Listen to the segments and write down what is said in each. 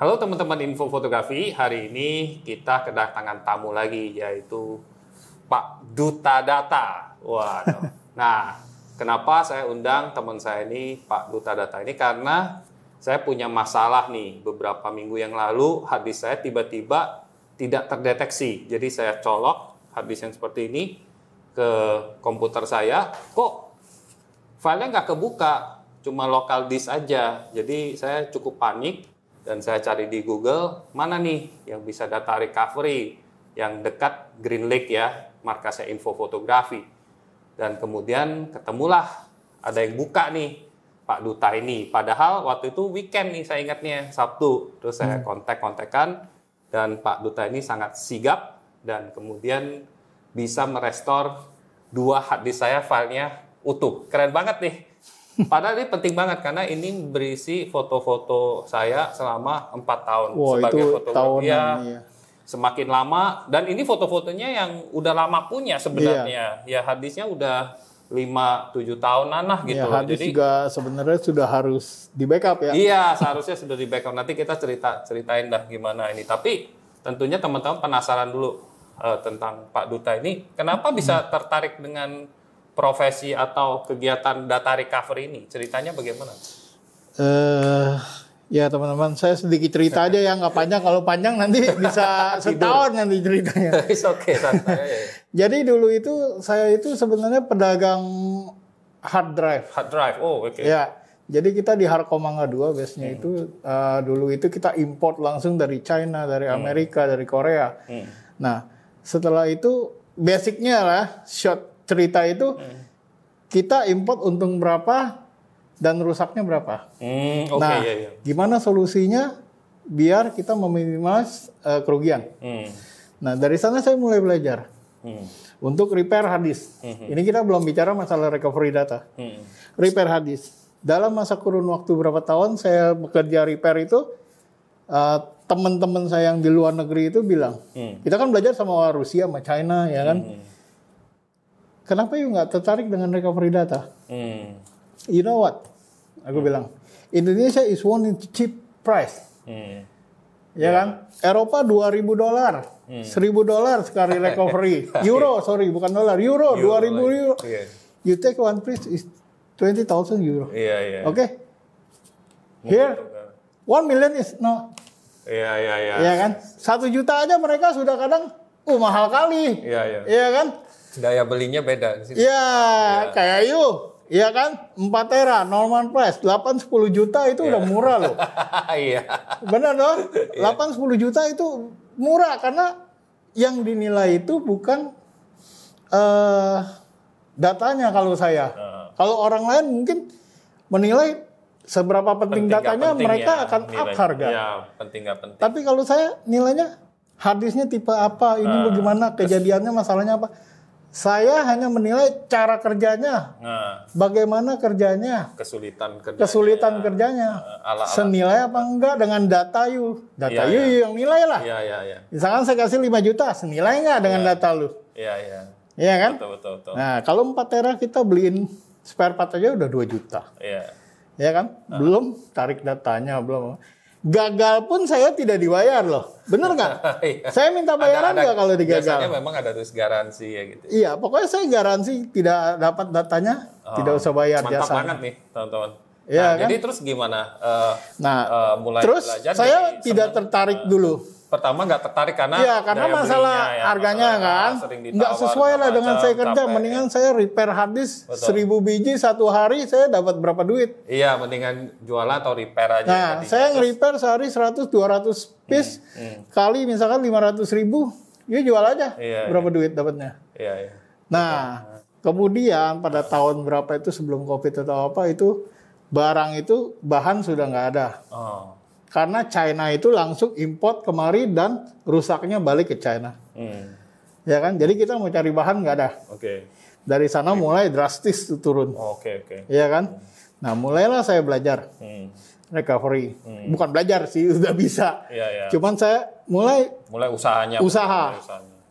Halo teman-teman Info Fotografi, hari ini kita kedatangan tamu lagi yaitu Pak Duta Data. Waduh. Nah, kenapa saya undang teman saya ini Pak Duta Data ini karena saya punya masalah nih beberapa minggu yang lalu habis saya tiba-tiba tidak terdeteksi. Jadi saya colok disk yang seperti ini ke komputer saya, kok filenya nggak kebuka, cuma lokal disk aja. Jadi saya cukup panik dan saya cari di Google mana nih yang bisa data recovery yang dekat Green Lake ya markasnya info fotografi dan kemudian ketemulah ada yang buka nih Pak Duta ini padahal waktu itu weekend nih saya ingatnya Sabtu terus saya hmm. kontak-kontakan dan Pak Duta ini sangat sigap dan kemudian bisa merestor dua hard disk saya filenya utuh keren banget nih Padahal ini penting banget karena ini berisi foto-foto saya selama empat tahun wow, sebagai fotografer. Ya, iya. Semakin lama dan ini foto-fotonya yang udah lama punya sebenarnya. Iya. Ya hadisnya udah lima tujuh tahun lah gitu. Ya, hadis Jadi, juga sebenarnya sudah harus di backup ya. Iya, seharusnya sudah di backup. Nanti kita cerita ceritain dah gimana ini. Tapi tentunya teman-teman penasaran dulu uh, tentang Pak Duta ini. Kenapa bisa tertarik dengan profesi atau kegiatan data recovery ini? Ceritanya bagaimana? Uh, Ya teman-teman, saya sedikit cerita aja yang nggak panjang. Kalau panjang nanti bisa setahun nanti ceritanya. Oke, okay, santai. Jadi dulu itu saya itu sebenarnya pedagang hard drive. Hard drive, oh oke. Okay. Ya, jadi kita di Harkomanga 2 biasanya hmm. itu uh, dulu itu kita import langsung dari China, dari hmm. Amerika, hmm. dari Korea. Hmm. Nah, setelah itu basicnya lah short cerita itu hmm. kita import untung berapa dan rusaknya berapa. Hmm, okay, nah, iya, iya. gimana solusinya biar kita meminimalis uh, eh, kerugian. Hmm. Nah, dari sana saya mulai belajar. Hmm. Untuk repair hadis. Hmm. Ini kita belum bicara masalah recovery data. Hmm. Repair hadis. Dalam masa kurun waktu berapa tahun saya bekerja repair itu uh, teman-teman saya yang di luar negeri itu bilang, hmm. kita kan belajar sama Rusia, sama China, ya kan? Hmm kenapa you nggak tertarik dengan recovery data? Hmm. You know what? Aku hmm. bilang, Indonesia is one in cheap price. Hmm. Ya yeah. kan? Eropa 2000 dolar. Hmm. 1000 dolar sekali recovery. Iya. Euro, sorry, bukan dolar. Euro, euro 2000 like, euro. Yeah. You take one piece is 20,000 euro. Iya, yeah, iya. Yeah. Oke. Okay? Here, 1 uh, million is no. Iya, iya, iya. Iya kan? 1 juta aja mereka sudah kadang, uh mahal kali. Iya, yeah, iya. Yeah. Iya kan? Daya belinya beda. Iya, ya. kayak yuk. Iya kan? 4 tera, Norman Price, 8 10 juta itu ya. udah iya. murah loh. Iya. Benar dong? 8 iya. 10 juta itu murah karena yang dinilai itu bukan uh, datanya kalau saya. Uh. Kalau orang lain mungkin menilai seberapa penting, penting datanya penting mereka ya, akan nilai, up harga. Ya, penting gak penting. Tapi kalau saya nilainya hadisnya tipe apa, ini uh. bagaimana kejadiannya, masalahnya apa saya hanya menilai cara kerjanya, nah, bagaimana kerjanya, kesulitan kerjanya, kesulitan kerjanya, eh, ala -ala. senilai apa enggak dengan data you, data ya, you ya. yang nilai lah. Ya, ya, ya. Misalkan saya kasih 5 juta, senilai enggak dengan iya. data lu? Iya, iya. Iya kan? Betul, betul, betul. Nah, kalau 4 tera kita beliin spare part aja udah 2 juta. Iya. Iya kan? Uh. Belum tarik datanya, belum gagal pun saya tidak dibayar loh. Bener nggak? iya. Saya minta bayaran nggak kalau digagal? Biasanya memang ada terus garansi ya gitu. Iya, pokoknya saya garansi tidak dapat datanya, oh, tidak usah bayar mantap jasanya. Mantap banget nih, teman-teman. Ya, nah, kan? Jadi terus gimana? Uh, nah, uh, mulai terus belajar saya tidak tertarik uh, dulu pertama nggak tertarik karena ya karena masalah ya, harganya kan nggak sesuai lah dengan saya kerja sampai, mendingan ya. saya repair hadis seribu biji satu hari saya dapat berapa duit iya mendingan jualan atau repair aja nah tadi. saya nge-repair sehari 100 200 piece hmm, hmm. kali misalkan 500 ribu ya jual aja iya, iya. berapa iya. duit dapatnya iya, iya. nah kemudian pada tahun berapa itu sebelum covid atau apa itu barang itu bahan sudah nggak ada oh karena China itu langsung import kemari dan rusaknya balik ke China. Hmm. Ya kan? Jadi kita mau cari bahan nggak ada. Oke. Okay. Dari sana okay. mulai drastis turun. Oke, oh, oke. Okay, Ya kan? Hmm. Nah, mulailah saya belajar. Hmm. Recovery. Hmm. Bukan belajar sih, sudah bisa. Yeah, yeah. Cuman saya mulai mulai usahanya. Usaha.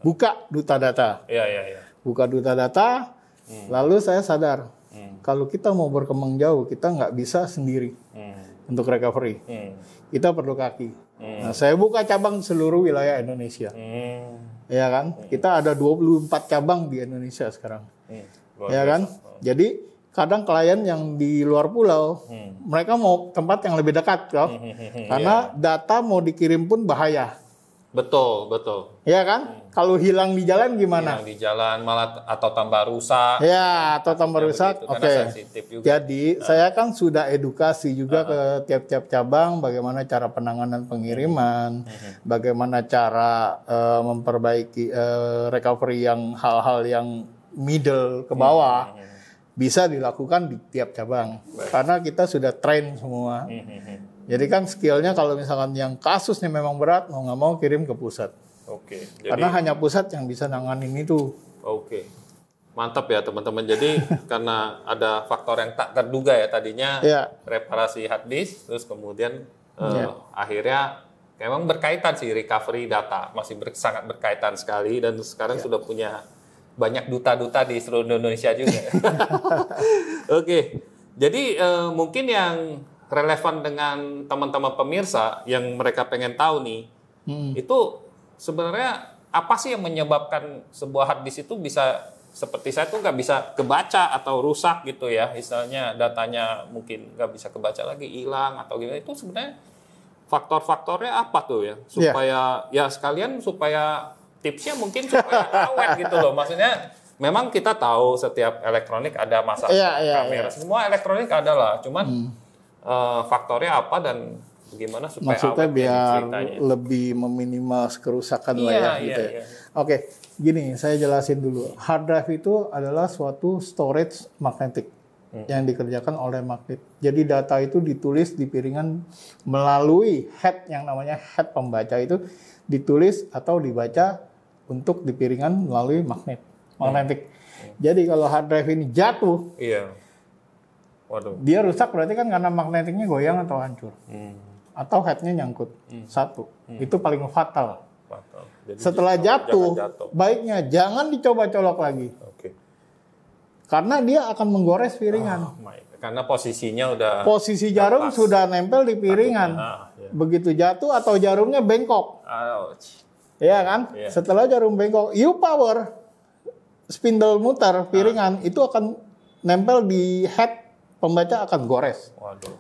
Buka duta data. Iya, yeah, iya, iya. Buka duta data. Hmm. Lalu saya sadar hmm. kalau kita mau berkembang jauh, kita nggak bisa sendiri. Hmm untuk recovery. Hmm. Kita perlu kaki. Hmm. Nah, saya buka cabang seluruh wilayah Indonesia. Hmm. Ya kan? Hmm. Kita ada 24 cabang di Indonesia sekarang. Hmm. ya kan? Hmm. Jadi kadang klien yang di luar pulau, hmm. mereka mau tempat yang lebih dekat kok. Hmm. Karena yeah. data mau dikirim pun bahaya. Betul, betul. Iya kan? Hmm. Kalau hilang di jalan gimana? Hilang di jalan malah atau tambah rusak. Ya, atau ya, tambah rusak. Oke. Okay. Jadi, nah. saya kan sudah edukasi juga uh-huh. ke tiap-tiap cabang bagaimana cara penanganan pengiriman, uh bagaimana cara uh, memperbaiki uh, recovery yang hal-hal yang middle ke hmm. bawah. uh Bisa dilakukan di tiap cabang. Baik. Karena kita sudah train semua. Hmm. Jadi kan skillnya kalau misalkan yang kasusnya memang berat mau nggak mau kirim ke pusat. Oke. Jadi... Karena hanya pusat yang bisa nanganin itu. Oke. Mantap ya teman-teman. Jadi karena ada faktor yang tak terduga ya tadinya ya. reparasi hard disk, terus kemudian eh, ya. akhirnya memang berkaitan sih recovery data masih ber, sangat berkaitan sekali dan sekarang ya. sudah punya banyak duta-duta di seluruh Indonesia juga. Ya. Oke. Jadi eh, mungkin yang relevan dengan teman-teman pemirsa yang mereka pengen tahu nih, hmm. itu sebenarnya apa sih yang menyebabkan sebuah hard disk itu bisa seperti saya tuh nggak bisa kebaca atau rusak gitu ya, misalnya datanya mungkin nggak bisa kebaca lagi, hilang atau gimana itu sebenarnya faktor-faktornya apa tuh ya iya. supaya yeah. ya sekalian supaya tipsnya mungkin supaya awet gitu loh, maksudnya memang kita tahu setiap elektronik ada masalah iya, yeah, yeah, kamera, yeah. semua elektronik ada lah, cuman hmm Eh, faktornya apa dan gimana supaya maksudnya biar lebih meminimal kerusakan iya, lah ya iya, gitu ya. Iya. Oke, gini saya jelasin dulu. Hard drive itu adalah suatu storage magnetik hmm. yang dikerjakan oleh magnet. Jadi data itu ditulis di piringan melalui head yang namanya head pembaca itu ditulis atau dibaca untuk di piringan melalui magnet magnetik. Hmm. Jadi kalau hard drive ini jatuh, iya Waduh. Dia rusak berarti kan karena magnetiknya goyang atau hancur. Hmm. Atau headnya nyangkut. Hmm. Satu. Hmm. Itu paling fatal. fatal. Jadi Setelah jatuh, jatuh, baiknya jangan dicoba colok lagi. Oke. Karena dia akan menggores piringan. Oh Karena posisinya udah Posisi jarum lepas. sudah nempel di piringan. Ah, iya. Begitu jatuh atau jarumnya bengkok. Ouch. ya kan? Yeah. Setelah jarum bengkok, you power spindle muter piringan ah. itu akan nempel di head pembaca akan gores. Waduh.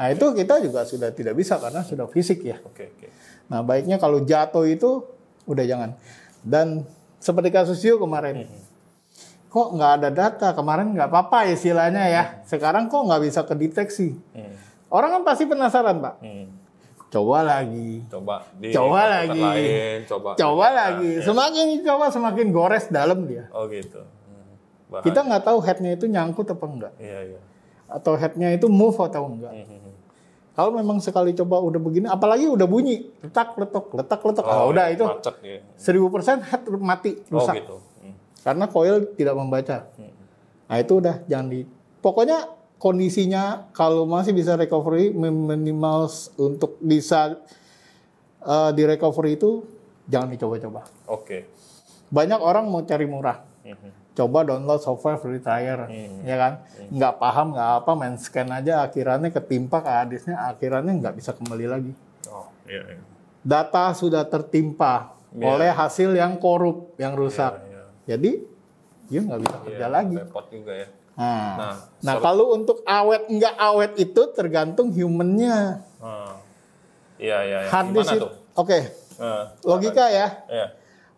Nah itu kita juga sudah tidak bisa karena sudah fisik ya. Oke, oke. Nah baiknya kalau jatuh itu udah jangan. Dan seperti kasus Yu kemarin, hmm. kok nggak ada data kemarin nggak apa-apa istilahnya ya. Hmm. Sekarang kok nggak bisa kedeteksi. Hmm. Orang kan pasti penasaran pak. Hmm. Coba lagi. Coba. Di coba lagi. Lain, coba. Coba nah, lagi. Ya. Semakin coba semakin gores dalam dia. Oh gitu. Hmm. Kita nggak tahu headnya itu nyangkut apa enggak. Iya iya atau headnya itu move atau enggak. Hmm, hmm, hmm. Kalau memang sekali coba udah begini, apalagi udah bunyi letak letok letak letok, oh, ah, udah itu seribu persen head mati oh, rusak. Oh, gitu. Karena coil tidak membaca. Nah itu udah jangan di. Pokoknya kondisinya kalau masih bisa recovery minimal untuk bisa uh, eh, di recovery itu jangan dicoba-coba. Oke. Okay. Banyak orang mau cari murah coba download software free trial hmm. ya kan hmm. nggak paham nggak apa main scan aja akhirannya ketimpa ke hadisnya akhirannya nggak bisa kembali lagi oh, iya, iya. data sudah tertimpa yeah. oleh hasil yang korup yang rusak yeah, yeah. jadi dia nggak bisa kerja iya, lagi repot juga ya nah, nah, nah so kalau untuk awet nggak awet itu tergantung humannya ah. iya hmm. iya ya. hard disk oke okay. uh, eh, logika ya yeah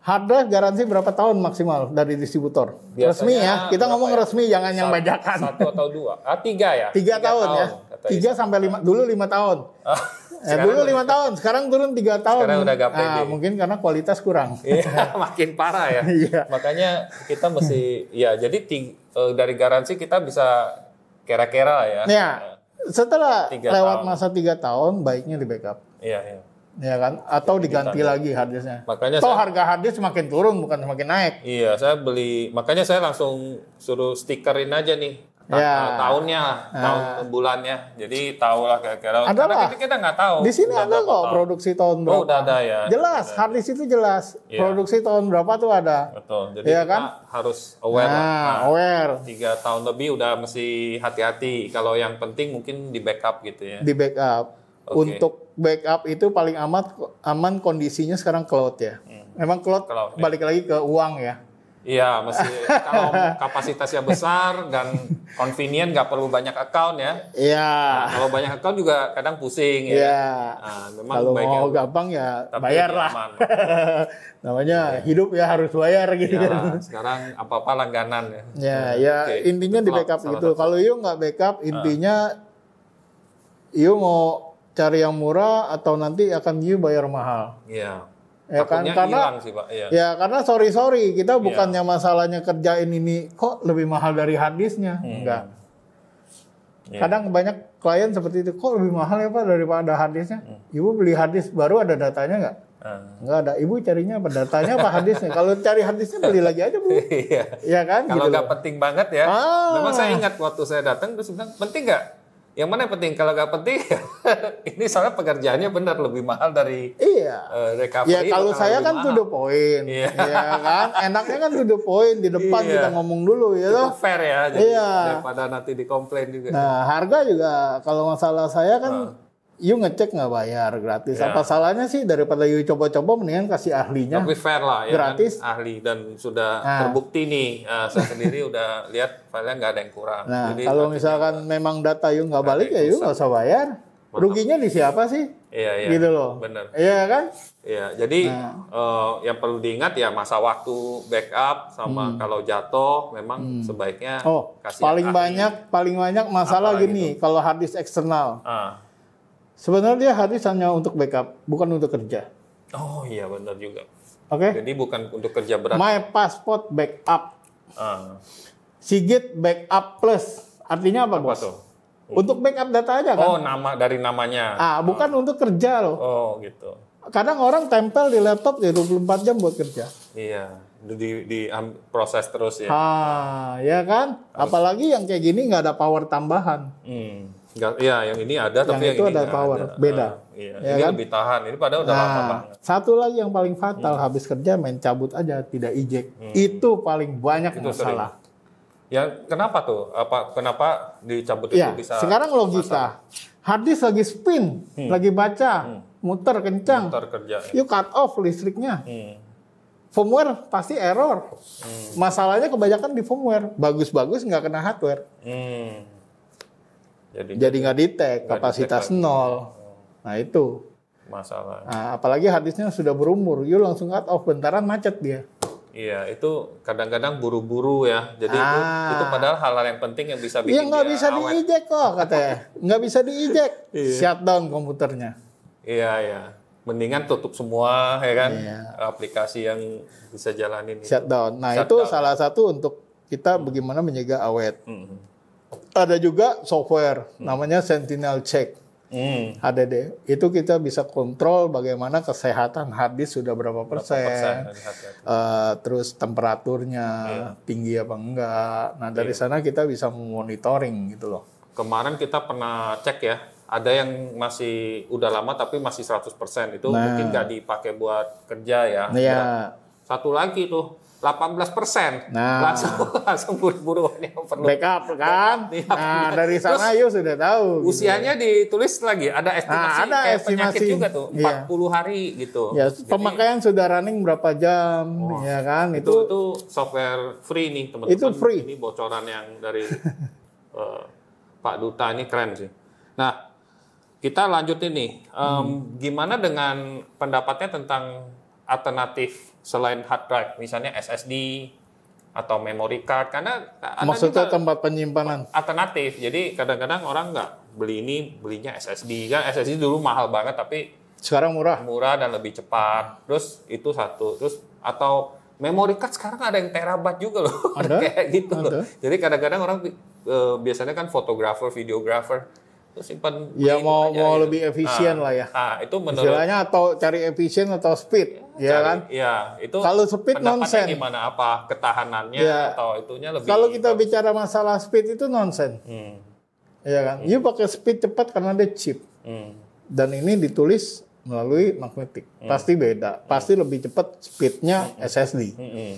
hard drive garansi berapa tahun maksimal dari distributor? Biasanya resmi ya, kita ngomong ya? resmi, jangan yang bajakan. Satu atau dua, ah tiga ya? Tiga, tiga tahun, ya. tahun ya, tiga sampai lima, dulu lima tahun. Ya, dulu lima tahun, sekarang turun tiga tahun. Sekarang udah gapede. Ah, nah, mungkin karena kualitas kurang. Iya, makin parah ya. Iya. Makanya kita mesti, ya jadi tiga, eh, dari garansi kita bisa kira-kira ya. Iya. Setelah tiga lewat tahun. masa tiga tahun, baiknya di backup. Iya, iya ya kan atau diganti lagi harddisknya makanya toh harga harddisk semakin turun bukan semakin naik iya saya beli makanya saya langsung suruh stikerin aja nih ta ya. Eh, tahunnya nah. tahun bulannya jadi tahulah kira-kira ada karena lah. kita kita nggak tahu di sini ada kok tahun. produksi tahun oh, berapa oh, udah ada ya jelas harddisk itu jelas ya. produksi tahun berapa tuh ada betul jadi ya kan harus aware nah, nah, aware tiga tahun lebih udah mesti hati-hati kalau yang penting mungkin di backup gitu ya di backup Okay. Untuk backup itu paling amat aman kondisinya sekarang cloud ya. Hmm. Memang cloud, cloud ya. balik ya. lagi ke uang ya. Iya, masih kalau kapasitasnya besar dan convenient nggak perlu banyak account ya. Iya. Nah, kalau banyak account juga kadang pusing ya. Iya. Nah, memang kalau mau ya, gampang ya bayar lah. Namanya ya. hidup ya harus bayar gitu kan. Sekarang apa-apa langganan ya. Iya, hmm, ya okay. intinya di backup gitu. Kalau you nggak backup ah. intinya uh. you mau cari yang murah atau nanti akan you bayar mahal. Iya. Ya kan karena sih, Pak. Ya. ya karena sorry sorry kita iya. bukannya ya. masalahnya kerjain ini kok lebih mahal dari hadisnya hmm. enggak. Ya. Kadang banyak klien seperti itu kok lebih mahal ya Pak daripada hadisnya. Hmm. Ibu beli hadis baru ada datanya enggak? Hmm. Ah. Enggak ada. Ibu carinya apa? Datanya apa hadisnya? Kalau cari hadisnya beli lagi aja, Bu. iya. Ya kan? Kalau gitu nggak penting banget ya. Ah. Memang saya ingat waktu saya datang terus bilang, "Penting nggak yang mana yang penting kalau nggak penting ini soalnya pekerjaannya benar lebih mahal dari iya uh, recovery ya kalau saya kan mahal. to the point yeah. ya iya kan enaknya kan to the point di depan yeah. kita ngomong dulu ya gitu. fair ya iya yeah. daripada nanti dikomplain juga nah harga juga kalau masalah saya kan nah you ngecek nggak bayar gratis. Ya. Apa salahnya sih daripada you coba-coba mendingan kasih ahlinya. Tapi fair lah ya kan? gratis. Kan? Ahli dan sudah nah. terbukti nih. Uh, saya sendiri udah lihat filenya nggak ada yang kurang. Nah Jadi kalau misalkan memang data you nggak balik ya you nggak usah bayar. Betul. Ruginya di siapa sih? Iya, iya. Gitu loh. Bener. Iya kan? Iya, jadi nah. uh, yang perlu diingat ya masa waktu backup sama hmm. kalau jatuh memang hmm. sebaiknya Oh, kasih paling ahli. banyak paling banyak masalah Apa gini gitu? kalau hard disk eksternal. Ah. Sebenarnya hadis hanya untuk backup, bukan untuk kerja. Oh iya benar juga. Oke. Okay? Jadi bukan untuk kerja berat. My passport backup. Uh. Sigit backup plus. Artinya apa, apa bos? Tuh? Untuk backup data aja kan? Oh nama dari namanya. Ah bukan uh. untuk kerja loh. Oh gitu. Kadang orang tempel di laptop ya 24 jam buat kerja. Iya. Di, di um, proses terus ya. Ah, ya kan. Harus. Apalagi yang kayak gini nggak ada power tambahan. Hmm Enggak, iya yang ini ada tapi yang itu ini ada power ada. beda. Uh, iya. Ya ini kan? lebih tahan. Ini padahal udah nah, lama banget. Satu lagi yang paling fatal hmm. habis kerja main cabut aja tidak ejek. Hmm. Itu paling banyak itu masalah. Sering. Ya kenapa tuh? Apa kenapa dicabut itu iya, bisa? Sekarang logika. Hardis lagi spin, hmm. lagi baca, hmm. muter kencang. Muter kerja. Ya. You cut off listriknya. Hmm. Firmware pasti error. Hmm. Masalahnya kebanyakan di firmware. Bagus-bagus nggak kena hardware. Hmm jadi jadi nggak detect kapasitas detect nol nah itu masalah nah, apalagi hadisnya sudah berumur yuk langsung cut off bentaran macet dia Iya, itu kadang-kadang buru-buru ya. Jadi ah. itu, itu padahal hal-hal yang penting yang bisa ya, bikin Iya, nggak bisa diijek kok katanya. Nggak bisa diijek. Shut down komputernya. Iya, iya. Mendingan tutup semua ya kan iya. aplikasi yang bisa jalanin. Shutdown. Itu. Nah, Shut itu salah satu untuk kita bagaimana menjaga awet. Mm -hmm ada juga software hmm. namanya Sentinel Check. Hmm. HDD itu kita bisa kontrol bagaimana kesehatan hard disk sudah berapa persen, berapa persen uh, terus temperaturnya yeah. tinggi apa enggak. Nah dari yeah. sana kita bisa monitoring gitu loh. Kemarin kita pernah cek ya, ada yang masih udah lama tapi masih 100% persen itu nah. mungkin nggak dipakai buat kerja ya. Iya. Yeah. Satu lagi tuh 18 persen. Nah. Langsung langsung buru-buru ini perlu. Backup kan? Backup, nah dari sana Terus, sudah tahu. Gitu. Usianya gitu. ditulis lagi. Ada nah, estimasi nah, ada kayak estimasi. juga tuh. 40 iya. hari gitu. Ya Jadi, pemakaian sudah running berapa jam oh, ya kan? Itu, itu itu software free nih teman-teman. Itu free. Ini bocoran yang dari uh, Pak Duta ini keren sih. Nah kita lanjut ini. Um, hmm. Gimana dengan pendapatnya tentang alternatif selain hard drive, misalnya SSD atau memory card, karena maksudnya tempat penyimpanan alternatif. Jadi kadang-kadang orang nggak beli ini belinya SSD kan SSD dulu mahal banget tapi sekarang murah murah dan lebih cepat terus itu satu terus atau memory card sekarang ada yang terabat juga loh ada? kayak gitu ada? loh jadi kadang-kadang orang eh, biasanya kan fotografer videografer simpan ya mau mau gitu. lebih efisien nah, lah ya nah, itu menurut istilahnya atau cari efisien atau speed ya, ya cari, kan ya itu kalau speed nonsen gimana apa ketahanannya ya. atau itunya lebih kalau kita bicara masalah speed itu nonsen hmm. ya kan hmm. you pakai speed cepat karena dia chip. hmm. dan ini ditulis melalui magnetik hmm. pasti beda pasti lebih cepat speednya hmm. SSD hmm.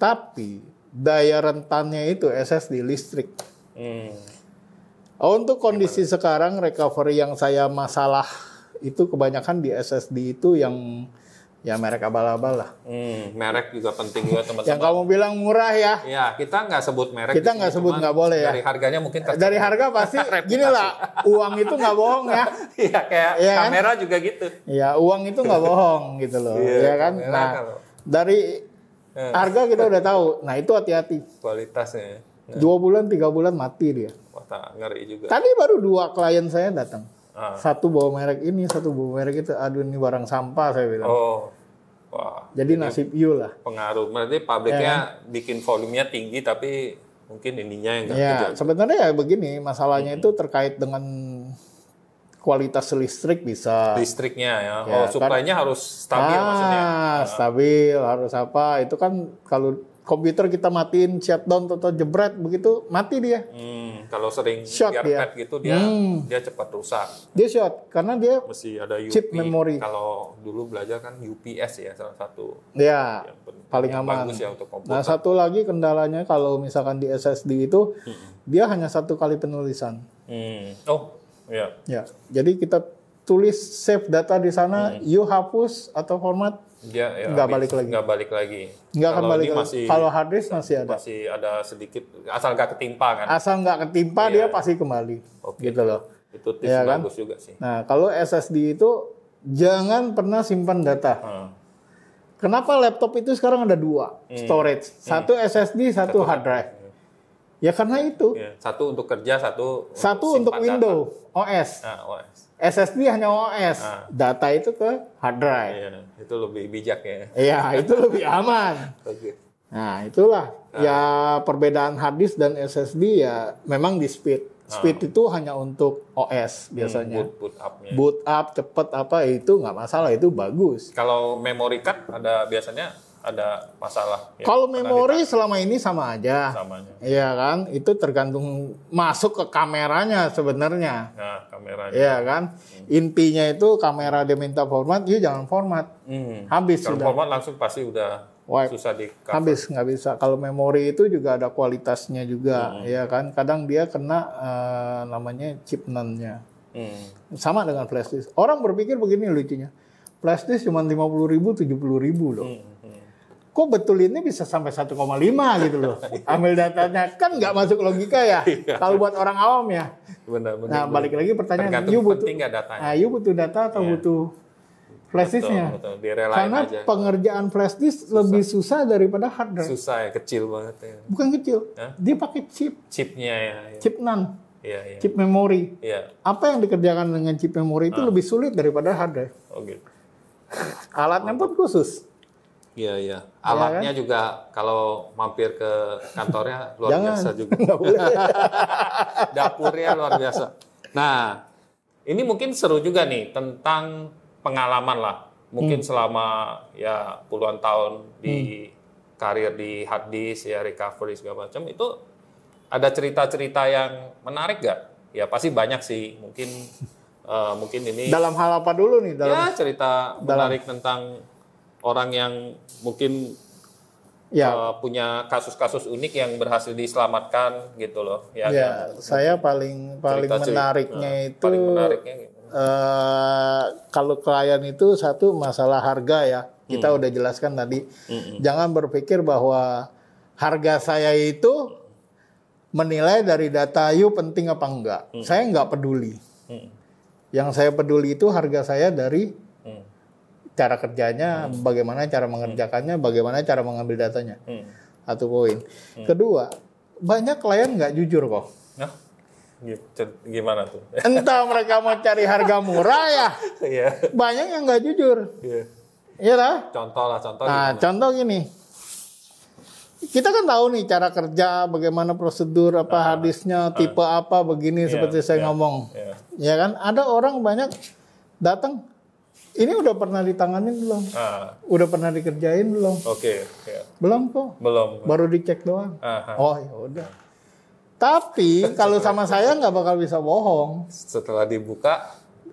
tapi daya rentannya itu SSD listrik hmm Oh, untuk kondisi Gimana? sekarang recovery yang saya masalah itu kebanyakan di SSD itu yang ya merek abal-abal lah. Hmm, merek juga penting juga teman-teman. yang kamu bilang murah ya. Iya, kita nggak sebut merek. Kita nggak sebut nggak boleh ya. Dari harganya mungkin tercipta. Dari harga pasti gini lah, uang itu nggak bohong ya. Iya, kayak ya, kamera juga gitu. Iya, uang itu nggak bohong gitu loh. Iya ya, kan? Nah, kalau... dari eh. harga kita udah tahu. Nah, itu hati-hati. Kualitasnya. Dua bulan, tiga bulan mati dia tak ngeri juga. Tadi baru dua klien saya datang. Ah. Satu bawa merek ini, satu bawa merek itu. Aduh ini barang sampah saya bilang. Oh. Wah. Jadi, jadi nasib you lah. Pengaruh. Berarti pabriknya ya. bikin volumenya tinggi tapi mungkin ininya yang enggak ya, Sebenarnya ya begini, masalahnya hmm. itu terkait dengan kualitas listrik bisa. Listriknya ya. ya oh, suplainya kan, harus stabil ah, maksudnya. Ah. stabil, harus apa? Itu kan kalau komputer kita matiin shutdown atau jebret begitu mati dia. Hmm, kalau sering shot dia. gitu dia hmm. dia cepat rusak. Dia shot karena dia mesti ada UP, chip memory. Kalau dulu belajar kan UPS ya salah satu. Ya. Yang paling yang aman. Bagus ya untuk komputer. Nah, satu lagi kendalanya kalau misalkan di SSD itu hmm. dia hanya satu kali penulisan. Hmm. Oh, ya. Ya. Jadi kita tulis save data di sana, hmm. you hapus atau format dia ya, nggak balik lagi nggak balik lagi nggak akan balik masih kalau hard disk masih ada masih ada sedikit asal nggak ketimpa kan asal nggak ketimpa yeah. dia iya. pasti kembali okay. gitu loh itu tips ya, kan? bagus kan? juga sih nah kalau SSD itu jangan pernah simpan data hmm. kenapa laptop itu sekarang ada dua hmm. storage hmm. satu hmm. SSD satu, satu hard drive ya karena itu iya. satu untuk kerja satu satu untuk, untuk Windows OS nah, OS SSD hanya OS, nah. data itu ke hard drive. Iya, itu lebih bijak ya. Iya, itu lebih aman. Oke. Nah, itulah nah. ya perbedaan hard disk dan SSD ya memang di speed. Ah. Speed nah. itu hanya untuk OS hmm, biasanya. Hmm, boot, boot up Boot up cepet apa itu nggak masalah itu bagus. Kalau memory card ada biasanya ada masalah. Ya, Kalau memori selama ini sama aja. Sama Iya kan? Itu tergantung masuk ke kameranya sebenarnya. Nah, kameranya. Iya kan? Hmm. Intinya itu kamera dia minta format, dia jangan format. Hmm. Habis Kalau sudah. format langsung pasti udah Wipe. susah di cover. Habis nggak bisa. Kalau memori itu juga ada kualitasnya juga, hmm. Iya kan? Kadang dia kena uh, namanya chip nan-nya. Hmm. Sama dengan flash disk. Orang berpikir begini lucunya. Flash disk cuma 50 ribu, 70 ribu loh. Hmm kok betul ini bisa sampai 1,5 gitu loh. Ambil datanya kan nggak masuk logika ya. Iya. Kalau buat orang awam ya. Benar, benar, nah balik lagi pertanyaan, you butuh datanya. Nah, you butuh data atau yeah. butuh flash disknya? Karena aja. pengerjaan flash disk susah. lebih susah daripada hard drive. Susah ya, kecil banget ya. Bukan kecil, Hah? dia pakai chip. Chipnya ya. ya. Chip NAND. Ya, ya. Chip memori. Ya. Apa yang dikerjakan dengan chip memori itu ah. lebih sulit daripada hard drive. Oh, gitu. Alatnya pun khusus. Iya iya. iya kan? Alatnya ya, kan? juga kalau mampir ke kantornya luar Jangan. biasa juga. Dapurnya luar biasa. Nah, ini mungkin seru juga nih tentang pengalaman lah. Mungkin hmm. selama ya puluhan tahun di hmm. karir di hard disk ya recovery segala macam itu ada cerita-cerita yang menarik gak? Ya pasti banyak sih. Mungkin uh, mungkin ini Dalam hal apa dulu nih? Dalam ya cerita dalam. menarik tentang orang yang mungkin ya. uh, punya kasus-kasus unik yang berhasil diselamatkan gitu loh. Ya, ya kan? saya paling paling cerita, nah, menariknya itu paling gitu. uh, eh, kalau klien itu satu masalah harga ya. Kita hmm. udah jelaskan tadi. Hmm. Jangan berpikir bahwa harga saya itu menilai dari data you penting apa enggak. Hmm. Saya enggak peduli. Hmm. Yang saya peduli itu harga saya dari cara kerjanya, hmm. bagaimana cara hmm. mengerjakannya, hmm. bagaimana cara mengambil datanya. Hmm. Satu poin. Hmm. Kedua, banyak klien nggak jujur kok. Nah, gitu. gimana tuh? Entah mereka mau cari harga murah ya. yeah. Banyak yang nggak jujur. Iya. lah. Iya contoh lah, contoh. Nah, gimana? contoh gini. Kita kan tahu nih cara kerja, bagaimana prosedur, apa uh, hadisnya, uh, tipe apa, begini yeah, seperti saya yeah, ngomong. Yeah. Ya kan, ada orang banyak datang ini udah pernah ditanganin belum? Ah. Udah pernah dikerjain belum? Oke. Okay, yeah. Belum kok. Belum. Baru dicek doang. Aha. Oh ya udah. Tapi kalau sama saya nggak bakal bisa bohong. Setelah dibuka?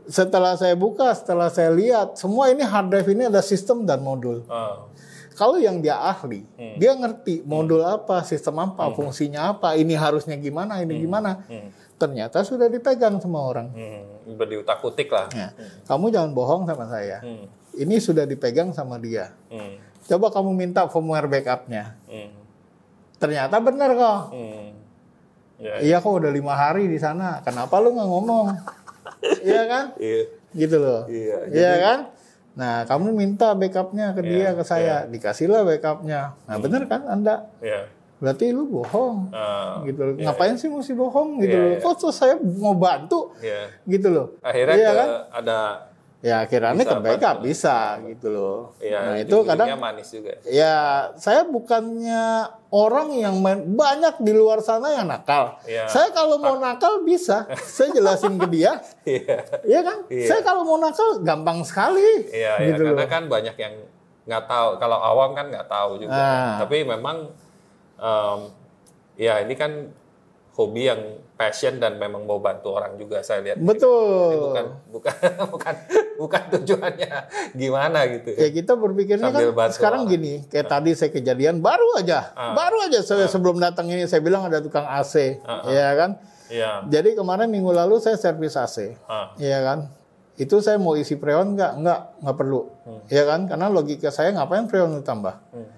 Setelah saya buka, setelah saya lihat, semua ini hard drive ini ada sistem dan modul. Ah. Kalau yang dia ahli, hmm. dia ngerti modul hmm. apa, sistem apa, hmm. fungsinya apa, ini harusnya gimana, ini hmm. gimana. Hmm ternyata sudah dipegang semua orang. Hmm, utak utik lah. Ya. Hmm. Kamu jangan bohong sama saya. Hmm. Ini sudah dipegang sama dia. Hmm. Coba kamu minta firmware backupnya. Hmm. Ternyata benar kok. Hmm. Ya, ya. iya kok udah lima hari di sana. Kenapa lu nggak ngomong? iya kan? Iya. Gitu loh. Iya, iya. Jadi, kan? Nah, kamu minta backupnya ke iya, dia, ke saya. Iya. Dikasihlah backupnya. Nah, hmm. benar kan Anda? Iya berarti lu bohong uh, gitu loh. Yeah, iya. Ngapain yeah. sih mesti bohong gitu yeah, loh. Iya. Kok yeah. saya mau bantu yeah. gitu loh. Akhirnya iya, kan? ada Ya akhirnya ke backup bisa gitu loh. yeah, nah itu kadang manis juga. Ya saya bukannya orang yang main banyak di luar sana yang nakal. yeah. Saya kalau mau nakal bisa, saya jelasin ke dia. Iya. iya kan? yeah. Saya kalau mau nakal gampang sekali. yeah, gitu loh. karena kan banyak yang nggak tahu. Kalau awam kan nggak tahu juga. Nah. Tapi memang um, ya ini kan hobi yang passion dan memang mau bantu orang juga saya lihat. Betul. Ini bukan bukan bukan bukan tujuannya gimana gitu. Ya, kita berpikirnya kan sekarang orang. gini, kayak uh. tadi saya kejadian baru aja, uh. baru aja saya uh. sebelum datang ini saya bilang ada tukang AC, -huh. Ah, ya kan? yeah. Jadi kemarin minggu lalu saya servis AC, ya kan? Itu saya mau isi freon nggak? Nggak, nggak perlu, hmm. ya kan? Karena logika saya ngapain freon ditambah? Hmm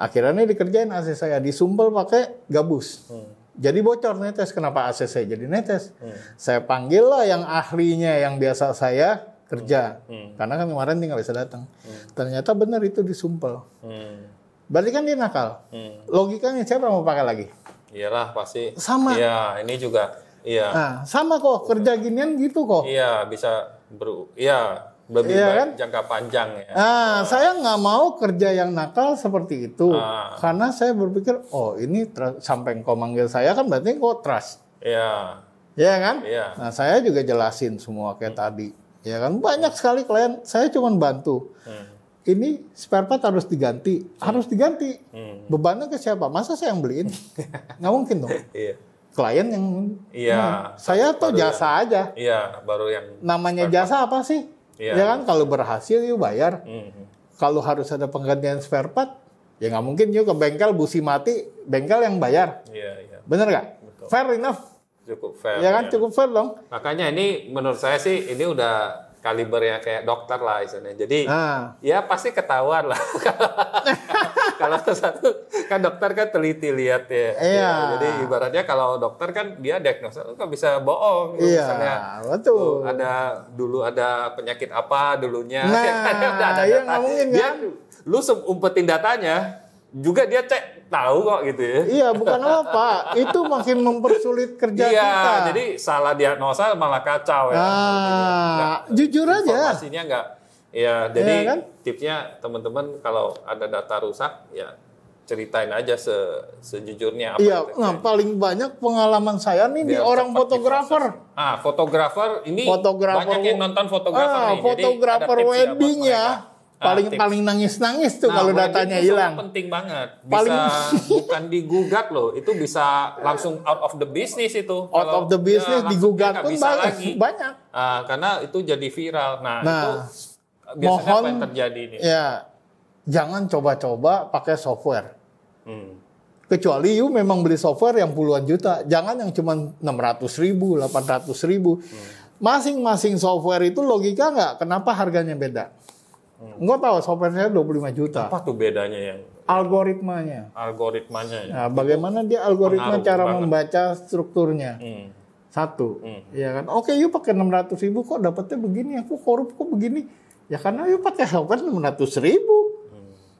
Akhirnya dikerjain AC saya disumpel pakai gabus. Hmm. Jadi bocor netes. Kenapa AC saya jadi netes? Hmm. Saya panggil lah yang ahlinya yang biasa saya kerja. Hmm. hmm. Karena kan kemarin dia nggak bisa datang. Hmm. Ternyata benar itu disumpel. Hmm. Berarti kan dia nakal. Hmm. Logikanya siapa mau pakai lagi? Iyalah pasti. Sama. Iya, ini juga. Iya. Nah, sama kok kerja ginian gitu kok. Iya, bisa beru. Iya, lebih iya kan? jangka panjang ya. Nah, oh. saya nggak mau kerja yang nakal seperti itu. Ah. Karena saya berpikir, oh ini sampai engkau manggil saya kan berarti engkau trust. Iya. Iya kan? Iya. Nah, saya juga jelasin semua kayak hmm. tadi. Ya kan? Banyak sekali klien, saya cuma bantu. Hmm. Ini spare part harus diganti, hmm. harus diganti. Hmm. Bebannya ke siapa? Masa saya yang beliin? nggak mungkin dong. iya klien yang iya nah, saya tuh jasa yang, aja iya baru yang namanya jasa apa sih Ya, ya kan iya. kalau berhasil yuk bayar. Hmm. Kalau harus ada penggantian spare part, ya nggak mungkin yuk ke bengkel busi mati, bengkel yang bayar. Iya, iya. Bener nggak? Fair enough. Cukup fair. Ya kan ya. cukup fair dong. Makanya ini menurut saya sih ini udah kalibernya kayak dokter lah istilahnya. Jadi nah. ya pasti ketahuan lah. salah satu kan dokter kan teliti lihat ya. Iya. Ya, jadi ibaratnya kalau dokter kan dia diagnosa kan bisa bohong. Iya. Misalnya, betul. Ada dulu ada penyakit apa dulunya. Nah, ya, kan, ada, ada iya, data. Mungkin, dia, kan? lu umpetin datanya juga dia cek tahu kok gitu ya. Iya, bukan apa, itu makin mempersulit kerja iya, kita. jadi salah diagnosa malah kacau ya. Nah, jujur aja. Informasinya enggak Iya, iya, jadi ya, kan? tipsnya teman-teman kalau ada data rusak ya ceritain aja se sejujurnya apa. Iya, nah paling banyak pengalaman saya nih Biar di orang fotografer. Ah, fotografer ini fotografer, banyak yang nonton fotografer ah, nih. Fotografer wedding ya. paling ah, paling nangis nangis tuh nah, kalau datanya hilang. Penting banget. Bisa paling... bukan digugat loh, itu bisa langsung out of the business itu. Out kalau, of the ya business ya, digugat pun bisa banyak. Lagi. banyak. Ah, karena itu jadi viral. Nah, nah. itu biasanya mohon, apa yang terjadi ini? Ya, jangan coba-coba pakai software. Hmm. Kecuali you memang beli software yang puluhan juta, jangan yang cuma 600 ribu, 800 ribu. Hmm. Masing-masing hmm. software itu logika nggak? Kenapa harganya beda? Hmm. Gue tahu software saya 25 juta. Apa tuh bedanya yang algoritmanya? Algoritmanya. Ya. Nah, bagaimana dia algoritma cara banget. membaca strukturnya? Hmm. Satu, hmm. ya kan? Oke, you pakai 600 ribu kok dapetnya begini, aku korup kok begini Ya karena ayo pakai helm enam kan ratus ribu.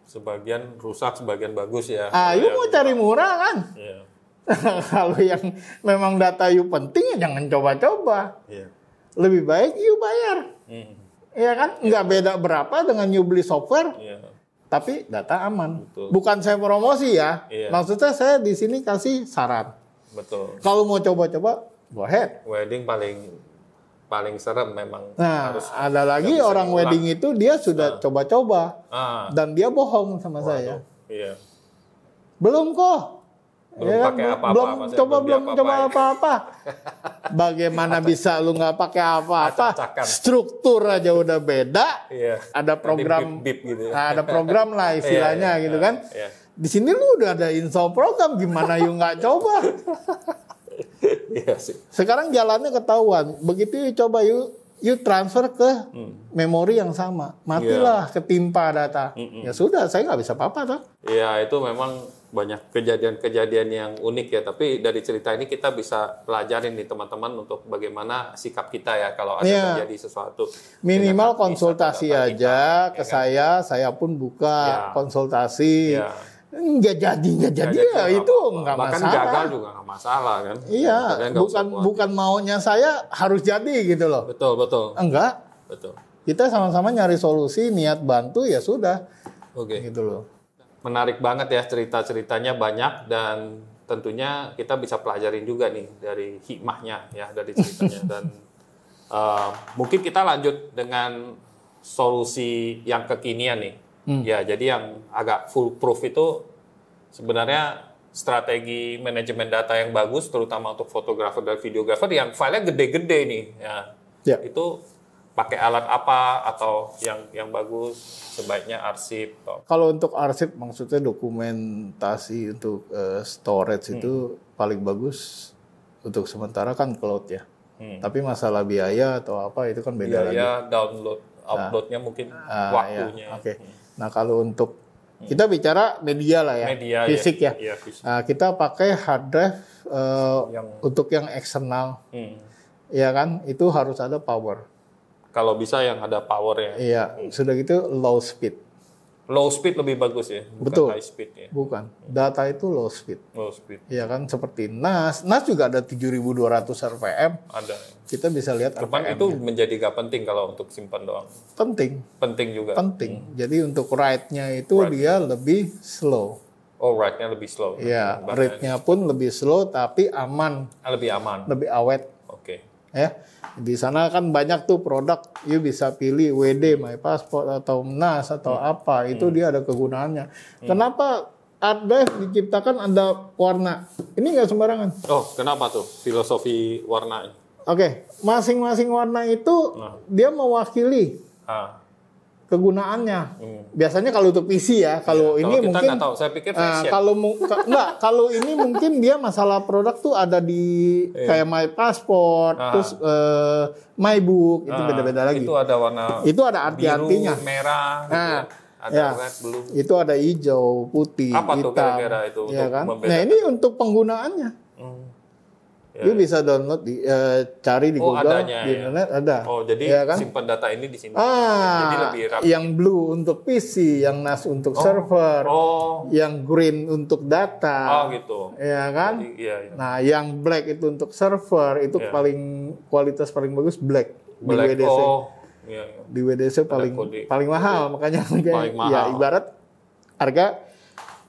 Sebagian rusak, sebagian bagus ya. Ah, ayo mau cari murah kan? Yeah. Kalau yang memang data yuk penting ya jangan coba-coba. Yeah. Lebih baik you bayar. Hmm. Iya kan? Nggak yeah. beda berapa dengan you beli software. Yeah tapi data aman. Betul. Bukan saya promosi ya. Iya. Maksudnya saya di sini kasih saran. Betul. Kalau mau coba-coba, go ahead. Wedding paling paling serem memang. Nah, harus ada lagi orang ngulang. wedding itu dia sudah nah. coba-coba ah. ah. dan dia bohong sama Waduh. saya. Iya. Belum kok. Belum ya, kan? pakai apa-apa. Belum coba belum apa -apa coba apa-apa. Bagaimana bisa lu nggak pakai apa-apa? Struktur aja udah beda. Iya. Ada program bip, bip gitu ya. ada program lah iya, istilahnya iya, gitu kan. Iya. Di sini lu udah ada install program gimana yuk nggak coba? Iya Sekarang jalannya ketahuan. Begitu you coba you you transfer ke hmm. memori yang sama, matilah yeah. ketimpa data. Mm -mm. Ya sudah, saya nggak bisa apa-apa toh. Iya, itu memang banyak kejadian-kejadian yang unik ya. Tapi dari cerita ini kita bisa pelajarin nih teman-teman untuk bagaimana sikap kita ya kalau ada yeah. terjadi sesuatu. Minimal konsultasi aja kita, ke ya kan? saya, saya pun buka yeah. konsultasi. Yeah nggak jadi nggak jadi ya jadi, itu nggak masalah bahkan gagal juga nggak masalah kan iya bukan bukan maunya saya harus jadi gitu loh betul betul enggak betul kita sama-sama nyari solusi niat bantu ya sudah oke okay. gitu loh menarik banget ya cerita ceritanya banyak dan tentunya kita bisa pelajarin juga nih dari hikmahnya ya dari ceritanya dan uh, mungkin kita lanjut dengan solusi yang kekinian nih Hmm. Ya, jadi yang agak full proof itu Sebenarnya strategi manajemen data yang bagus, terutama untuk fotografer dan videografer yang filenya gede-gede nih, ya. ya. Itu pakai alat apa atau yang yang bagus sebaiknya arsip. Kalau untuk arsip maksudnya dokumentasi untuk uh, storage hmm. itu paling bagus untuk sementara kan cloud ya. Hmm. Tapi masalah biaya atau apa itu kan beda biaya, lagi. download, nah. uploadnya nah, mungkin nah, waktunya. Ya, Oke. Okay. Hmm. Nah kalau untuk kita bicara media lah ya, media, ya. fisik ya. ya. ya fisik. Nah, kita pakai hard drive uh, yang... untuk yang eksternal, hmm. ya kan? Itu harus ada power. Kalau bisa yang ada power ya. Iya, sudah gitu low speed. Low speed lebih bagus ya, bukan betul. High speed ya. Bukan. Data itu low speed. Low speed. ya kan seperti NAS, NAS juga ada 7200 RPM. Ada. Kita bisa lihat RPM. itu menjadi gak penting kalau untuk simpan doang. Penting. Penting juga. Penting. Hmm. Jadi untuk write-nya itu write dia lebih slow. Oh, rate-nya lebih slow. Iya, rate-nya pun lebih slow tapi aman. Lebih aman. Lebih awet ya di sana kan banyak tuh produk you bisa pilih WD My Passport atau NAS atau hmm. apa itu hmm. dia ada kegunaannya hmm. kenapa art diciptakan ada warna ini enggak sembarangan oh kenapa tuh filosofi warna oke okay. masing-masing warna itu nah. dia mewakili ah kegunaannya. Hmm. Biasanya kalau untuk PC ya, kalau ya, ini kalau mungkin tahu. saya pikir Uh, kalau mu, enggak, kalau ini mungkin dia masalah produk tuh ada di yeah. kayak My Passport, ah. terus uh, My Book, itu ah, beda-beda lagi. Itu ada warna Itu ada arti-artinya. merah gitu. Nah, ada ya, red, blue. Itu ada hijau, putih, Apa hitam. Apa tuh kira-kira itu ya kan? Nah, ini untuk penggunaannya. Eh, you bisa download di uh, cari di oh, Google, adanya, di ya. internet ya. ada. Oh, jadi ya kan? simpan data ini di sini. Ah, jadi lebih rapi. Yang blue untuk PC, yang NAS untuk oh. server, oh. yang green untuk data. Oh, gitu. Ya kan? Jadi, ya, ya. Nah, yang black itu untuk server, itu ya. paling kualitas paling bagus black, black oh. iya, iya. di WDC. Oh. Ya, ya. Di WDC paling paling mahal, kode. Iya. makanya paling ya, mahal. ya ibarat harga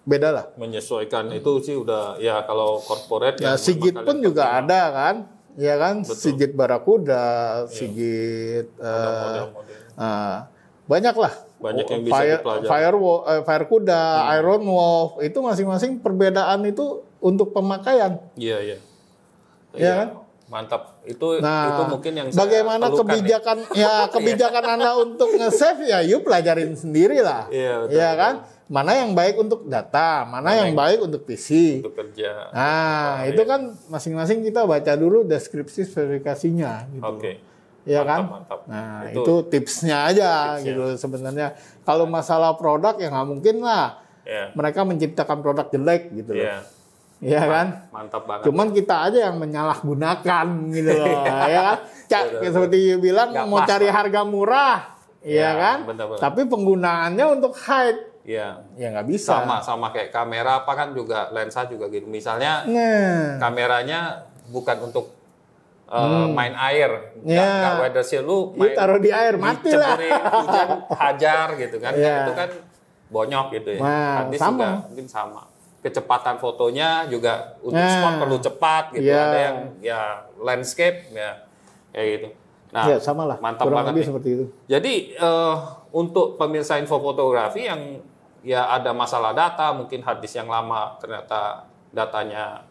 beda lah. Menyesuaikan itu sih udah ya kalau corporate ya. ya Sigit pun juga ada kan. Ya kan Betul. Sigit Barakuda, iya. Sigit uh, eh, model -model. Uh, eh, banyak lah. Banyak yang bisa fire, dipelajari. Fire, eh, fire Kuda, hmm. Iron Wolf itu masing-masing perbedaan itu untuk pemakaian. Iya, iya. Ya iya ya kan? Mantap. Itu nah, itu mungkin yang bagaimana ya. kebijakan ya, ya kebijakan Anda untuk nge-save ya yuk pelajarin sendiri lah. Iya, betul, ya kan? mana yang baik untuk data, mana, mana yang, yang baik untuk PC. Untuk kerja. Nah, iya. itu kan masing-masing kita baca dulu deskripsi verifikasinya, gitu. Oke. Okay. Ya mantap, kan? Mantap. Nah, itu, itu tipsnya aja tipsnya. gitu sebenarnya. Kalau masalah produk ya nggak mungkin lah. Yeah. Mereka menciptakan produk jelek gitu yeah. Iya, iya kan? Mantap banget. Cuman kita aja yang menyalahgunakan gitu loh. ya kan? Cak, seperti you bilang Gak mau pas, cari harga murah, iya ya, kan? Bener -bener. Tapi penggunaannya untuk hide ya ya nggak bisa sama sama kayak kamera apa kan juga lensa juga gitu misalnya nah. kameranya bukan untuk uh, hmm. main air nggak ya. Gak weather shield lu main, taruh di air mati lah hujan hajar gitu kan Ya. itu kan bonyok gitu ya nah, Hadis sama. juga mungkin sama kecepatan fotonya juga untuk nah. spot perlu cepat gitu Ya. ada yang ya landscape ya kayak gitu nah ya, sama lah mantap Kurang banget lebih seperti itu jadi uh, untuk pemirsa info fotografi yang ya ada masalah data, mungkin hard disk yang lama ternyata datanya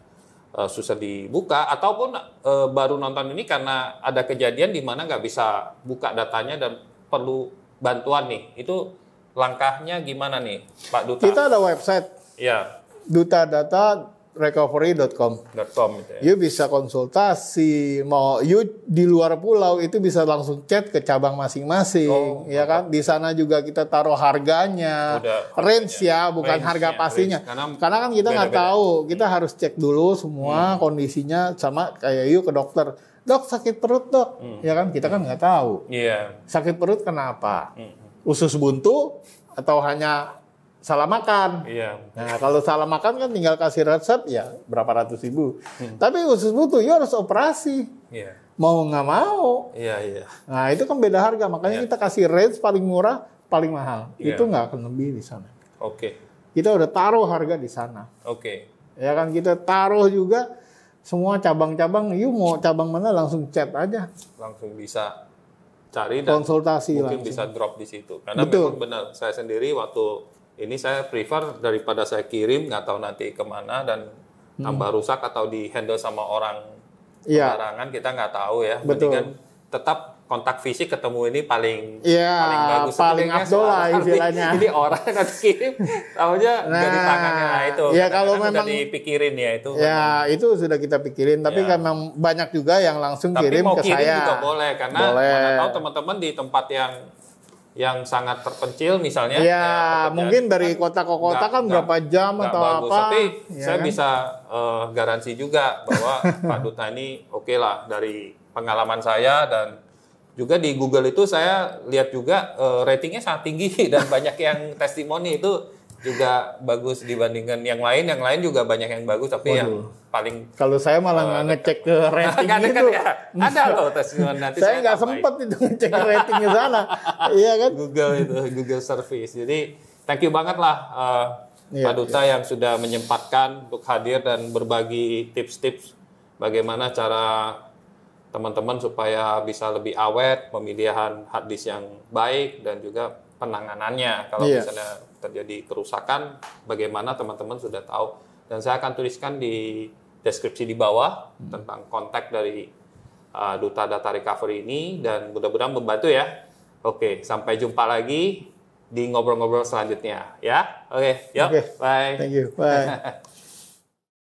uh, susah dibuka, ataupun uh, baru nonton ini karena ada kejadian di mana nggak bisa buka datanya dan perlu bantuan nih. Itu langkahnya gimana nih, Pak Duta? Kita ada website. Ya. Duta Data recovery.com. .com gitu ya. You bisa konsultasi, mau you di luar pulau itu bisa langsung chat ke cabang masing-masing, oh, ya kan? Di sana juga kita taruh harganya, Udah, range ya, ya bukan range harga ya, pastinya. Karena, Karena kan kita nggak tahu, kita harus cek dulu semua hmm. kondisinya sama kayak you ke dokter. Dok sakit perut dok, hmm. ya kan? Kita kan nggak tahu. Iya. Yeah. Sakit perut kenapa? Hmm. Usus buntu atau hanya salah makan. Iya. Nah, kalau salah makan kan tinggal kasih resep ya berapa ratus ribu. Hmm. Tapi khusus butuh, ya harus operasi. Iya. Mau nggak mau. Iya, iya. Nah, itu kan beda harga. Makanya iya. kita kasih range paling murah, paling mahal. Iya. Itu nggak akan lebih di sana. Oke. Okay. Kita udah taruh harga di sana. Oke. Okay. Ya kan kita taruh juga semua cabang-cabang, yuk mau cabang mana langsung chat aja. Langsung bisa cari dan konsultasi mungkin langsung. bisa drop di situ. Karena Betul. memang benar saya sendiri waktu ini saya prefer daripada saya kirim nggak tahu nanti kemana dan hmm. tambah rusak atau di handle sama orang yeah. sembarangan kita nggak tahu ya. Betul. Mendingan tetap kontak fisik ketemu ini paling ya, paling bagus paling abdol lah ini orang nanti kirim tahunya nah, dari tangannya nah, itu ya kalau memang sudah dipikirin ya itu ya kan. itu sudah kita pikirin tapi ya. kan banyak juga yang langsung tapi kirim ke kirim saya juga boleh karena boleh. mana tahu teman-teman di tempat yang yang sangat terpencil misalnya iya, ya, ya mungkin dari kota ke kota gak, kan, kan berapa jam atau bagus. apa tapi ya saya kan? bisa uh, garansi juga bahwa Pak Duta ini oke okay lah dari pengalaman saya dan juga di Google itu saya lihat juga uh, ratingnya sangat tinggi dan banyak yang testimoni itu juga bagus dibandingkan yang lain. Yang lain juga banyak yang bagus, tapi Waduh. yang paling kalau saya malah uh, ngecek ke rating kan, Ya. Ada loh tes nanti. saya nggak sempat itu ngecek ratingnya sana. iya kan? Google itu Google Service. Jadi thank you banget lah uh, iya, Pak Duta iya. yang sudah menyempatkan untuk hadir dan berbagi tips-tips bagaimana cara teman-teman supaya bisa lebih awet pemilihan hard disk yang baik dan juga penanganannya kalau yeah. misalnya terjadi kerusakan bagaimana teman-teman sudah tahu dan saya akan tuliskan di deskripsi di bawah hmm. tentang kontak dari uh, duta data recovery ini dan mudah-mudahan membantu ya oke sampai jumpa lagi di ngobrol-ngobrol selanjutnya ya oke yuk okay. bye thank you bye